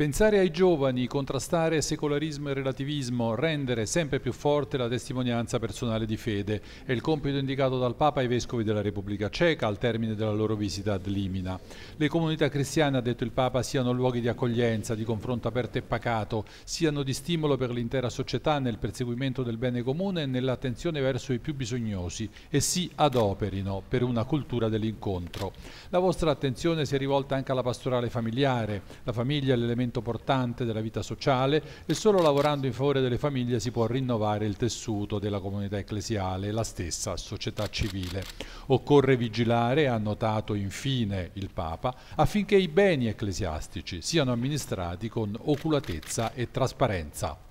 Pensare ai giovani, contrastare secolarismo e relativismo, rendere sempre più forte la testimonianza personale di fede è il compito indicato dal Papa ai vescovi della Repubblica Ceca al termine della loro visita ad Limina. Le comunità cristiane, ha detto il Papa, siano luoghi di accoglienza, di confronto aperto e pacato, siano di stimolo per l'intera società nel perseguimento del bene comune e nell'attenzione verso i più bisognosi e si adoperino per una cultura dell'incontro. La vostra attenzione si è rivolta anche alla pastorale familiare, la famiglia è l'elemento elemento portante della vita sociale e solo lavorando in favore delle famiglie si può rinnovare il tessuto della comunità ecclesiale, la stessa società civile. Occorre vigilare, ha notato infine il Papa, affinché i beni ecclesiastici siano amministrati con oculatezza e trasparenza.